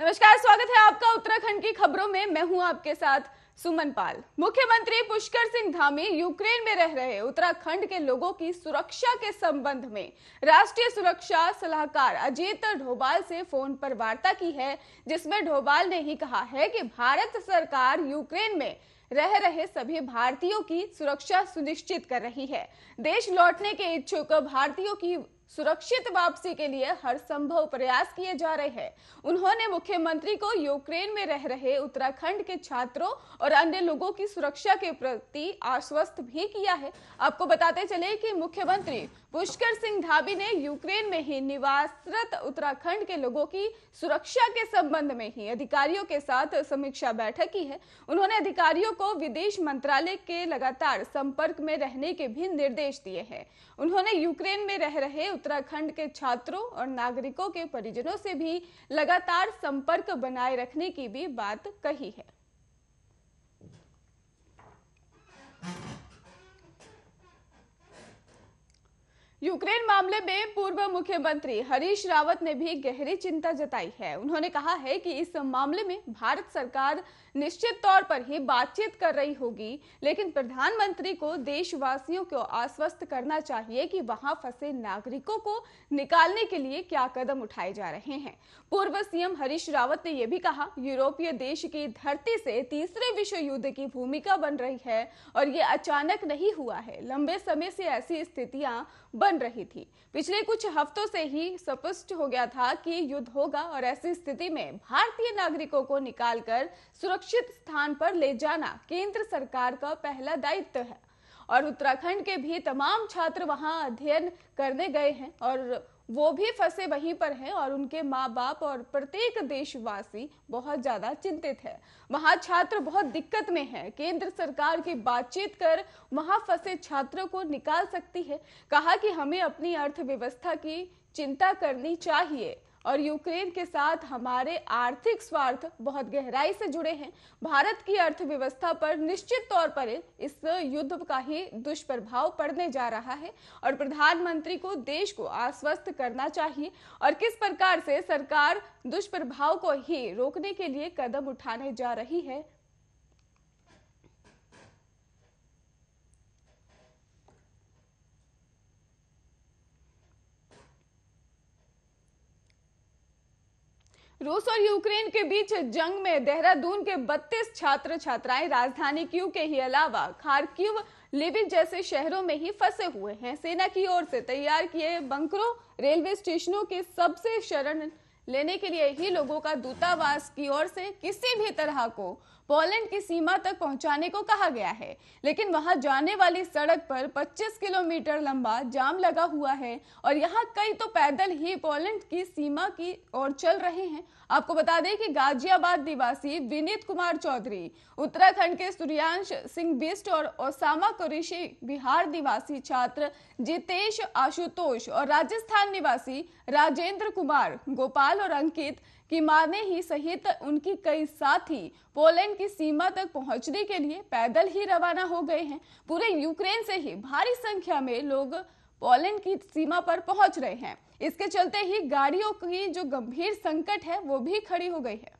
नमस्कार स्वागत है आपका उत्तराखंड की खबरों में मैं हूं आपके साथ सुमन पाल मुख्यमंत्री पुष्कर सिंह धामी यूक्रेन में रह रहे उत्तराखंड के लोगों की सुरक्षा के संबंध में राष्ट्रीय सुरक्षा सलाहकार अजीत ढोबाल से फोन पर वार्ता की है जिसमें ढोबाल ने ही कहा है कि भारत सरकार यूक्रेन में रह रहे सभी भारतीयों की सुरक्षा सुनिश्चित कर रही है देश लौटने के इच्छुक भारतीयों की सुरक्षित वापसी के लिए हर संभव प्रयास किए जा रहे हैं उन्होंने मुख्यमंत्री को यूक्रेन में रह रहे उत्तराखंड के छात्रों और अन्य लोगों की सुरक्षा के प्रति आश्वस्त भी किया है आपको बताते चले कि मुख्यमंत्री पुष्कर सिंह धाबी ने यूक्रेन में ही निवासरत उत्तराखंड के लोगों की सुरक्षा के संबंध में ही अधिकारियों के साथ समीक्षा बैठक की है उन्होंने अधिकारियों को विदेश मंत्रालय के लगातार संपर्क में रहने के भी निर्देश दिए हैं उन्होंने यूक्रेन में रह रहे उत्तराखंड के छात्रों और नागरिकों के परिजनों से भी लगातार संपर्क बनाए रखने की भी बात कही है यूक्रेन मामले में पूर्व मुख्यमंत्री हरीश रावत ने भी गहरी चिंता जताई है उन्होंने कहा है कि इस मामले में भारत सरकार निश्चित तौर पर ही बातचीत कर रही होगी लेकिन प्रधानमंत्री को देशवासियों को आश्वस्त करना चाहिए कि वहां फंसे नागरिकों को निकालने के लिए क्या कदम उठाए जा रहे हैं पूर्व सीएम हरीश रावत ने यह भी कहा यूरोपीय देश की धरती से तीसरे विश्व युद्ध की भूमिका बन रही है और ये अचानक नहीं हुआ है लंबे समय से ऐसी स्थितियां बन बन रही थी पिछले कुछ हफ्तों से ही स्पष्ट हो गया था कि युद्ध होगा और ऐसी स्थिति में भारतीय नागरिकों को निकालकर सुरक्षित स्थान पर ले जाना केंद्र सरकार का पहला दायित्व है और उत्तराखंड के भी तमाम छात्र वहां अध्ययन करने गए हैं और वो भी फंसे वहीं पर हैं और उनके माँ बाप और प्रत्येक देशवासी बहुत ज़्यादा चिंतित है वहां छात्र बहुत दिक्कत में हैं केंद्र सरकार की बातचीत कर वहां फंसे छात्रों को निकाल सकती है कहा कि हमें अपनी अर्थव्यवस्था की चिंता करनी चाहिए और यूक्रेन के साथ हमारे आर्थिक स्वार्थ बहुत गहराई से जुड़े हैं भारत की अर्थव्यवस्था पर निश्चित तौर पर इस युद्ध का ही दुष्प्रभाव पड़ने जा रहा है और प्रधानमंत्री को देश को आश्वस्त करना चाहिए और किस प्रकार से सरकार दुष्प्रभाव को ही रोकने के लिए कदम उठाने जा रही है रूस और यूक्रेन के बीच जंग में देहरादून के 32 छात्र छात्राएं राजधानी क्यू के ही अलावा खारकीव लिबिक जैसे शहरों में ही फंसे हुए हैं सेना की ओर से तैयार किए बंकरों रेलवे स्टेशनों के सबसे शरण लेने के लिए ही लोगों का दूतावास की ओर से किसी भी तरह को पोलैंड की सीमा तक पहुंचाने को कहा गया है लेकिन वहां जाने वाली सड़क पर 25 किलोमीटर लंबा जाम लगा हुआ है और यहां कई तो पैदल ही पोलैंड की सीमा की ओर चल रहे हैं आपको बता दें कि गाजियाबाद निवासी विनीत कुमार चौधरी उत्तराखंड के सूर्यांश सिंह बिस्ट और ओसामा कुरेशी बिहार निवासी छात्र जितेश आशुतोष और राजस्थान निवासी राजेंद्र कुमार गोपाल विशाल और अंकित की माने ही सहित उनकी कई साथी पोलैंड की सीमा तक पहुंचने के लिए पैदल ही रवाना हो गए हैं पूरे यूक्रेन से ही भारी संख्या में लोग पोलैंड की सीमा पर पहुंच रहे हैं इसके चलते ही गाड़ियों की जो गंभीर संकट है वो भी खड़ी हो गई है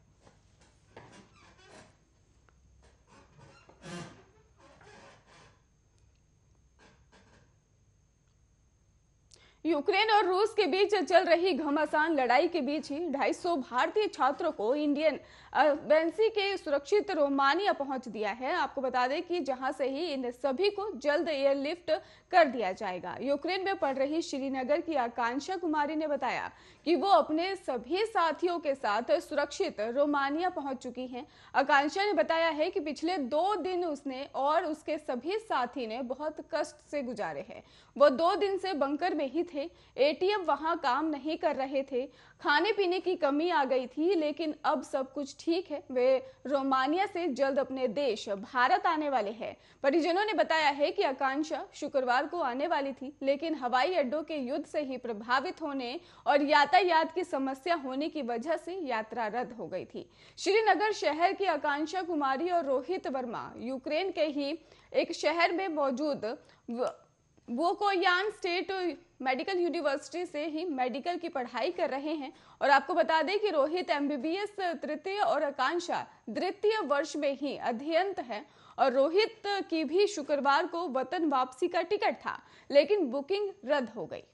यूक्रेन और रूस के बीच चल रही घमासान लड़ाई के बीच ही 250 भारतीय छात्रों को इंडियन एम्बेसी के सुरक्षित रोमानिया पहुंच दिया है आपको बता दें कि जहां से ही इन सभी को जल्द एयरलिफ्ट कर दिया जाएगा यूक्रेन में पढ़ रही श्रीनगर की आकांक्षा कुमारी ने बताया कि वो अपने सभी साथियों के साथ सुरक्षित रोमानिया पहुंच चुकी हैं आकांक्षा ने बताया है कि पिछले दो दिन उसने और उसके सभी साथी ने बहुत कष्ट से गुजारे हैं वो दो दिन से बंकर में ही थे थे एटीएम वहां काम नहीं कर रहे थे खाने पीने की कमी आ गई थी लेकिन अब सब कुछ ठीक है वे रोमानिया से जल्द अपने देश भारत आने वाले हैं परिजनों ने बताया है कि आकांक्षा शुक्रवार को आने वाली थी लेकिन हवाई अड्डों के युद्ध से ही प्रभावित होने और यातायात की समस्या होने की वजह से यात्रा रद्द हो गई थी श्रीनगर शहर की आकांक्षा कुमारी और रोहित वर्मा यूक्रेन के ही एक शहर में मौजूद वो कोयान स्टेट मेडिकल यूनिवर्सिटी से ही मेडिकल की पढ़ाई कर रहे हैं और आपको बता दें कि रोहित एमबीबीएस तृतीय और आकांक्षा द्वितीय वर्ष में ही अध्ययनत है और रोहित की भी शुक्रवार को वतन वापसी का टिकट था लेकिन बुकिंग रद्द हो गई